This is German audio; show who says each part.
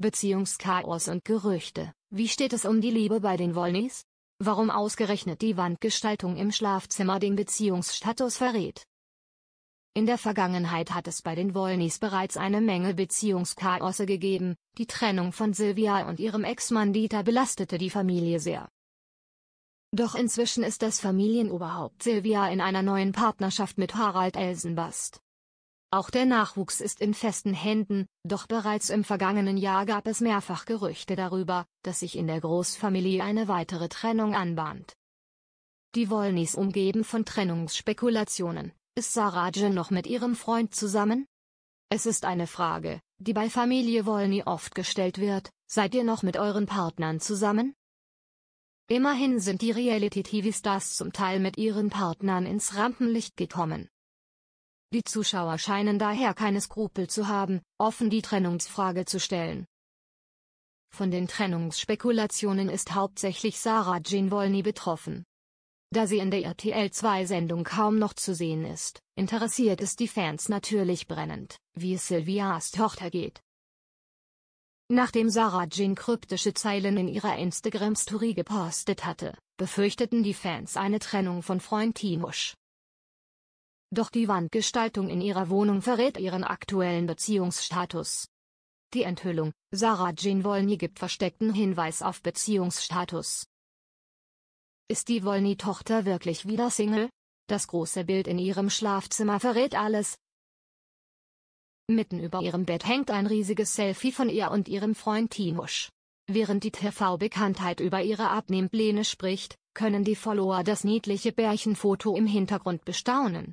Speaker 1: Beziehungschaos und Gerüchte. Wie steht es um die Liebe bei den Wollnys? Warum ausgerechnet die Wandgestaltung im Schlafzimmer den Beziehungsstatus verrät? In der Vergangenheit hat es bei den Wollnys bereits eine Menge Beziehungschaos gegeben, die Trennung von Sylvia und ihrem Ex-Mann Dieter belastete die Familie sehr. Doch inzwischen ist das Familienoberhaupt Sylvia in einer neuen Partnerschaft mit Harald Elsenbast. Auch der Nachwuchs ist in festen Händen, doch bereits im vergangenen Jahr gab es mehrfach Gerüchte darüber, dass sich in der Großfamilie eine weitere Trennung anbahnt. Die Wollnys umgeben von Trennungsspekulationen. Ist Saraje noch mit ihrem Freund zusammen? Es ist eine Frage, die bei Familie Wollny oft gestellt wird, seid ihr noch mit euren Partnern zusammen? Immerhin sind die Reality-TV-Stars zum Teil mit ihren Partnern ins Rampenlicht gekommen. Die Zuschauer scheinen daher keine Skrupel zu haben, offen die Trennungsfrage zu stellen. Von den Trennungsspekulationen ist hauptsächlich Sarah Jean Wolny betroffen. Da sie in der RTL 2-Sendung kaum noch zu sehen ist, interessiert es die Fans natürlich brennend, wie es Sylvias Tochter geht. Nachdem Sarah Jean kryptische Zeilen in ihrer Instagram-Story gepostet hatte, befürchteten die Fans eine Trennung von Freund Timusch. Doch die Wandgestaltung in ihrer Wohnung verrät ihren aktuellen Beziehungsstatus. Die Enthüllung, Sarah Jean Wolny gibt versteckten Hinweis auf Beziehungsstatus. Ist die Wolny-Tochter wirklich wieder Single? Das große Bild in ihrem Schlafzimmer verrät alles. Mitten über ihrem Bett hängt ein riesiges Selfie von ihr und ihrem Freund Timusch. Während die TV-Bekanntheit über ihre Abnehmpläne spricht, können die Follower das niedliche Bärchenfoto im Hintergrund bestaunen.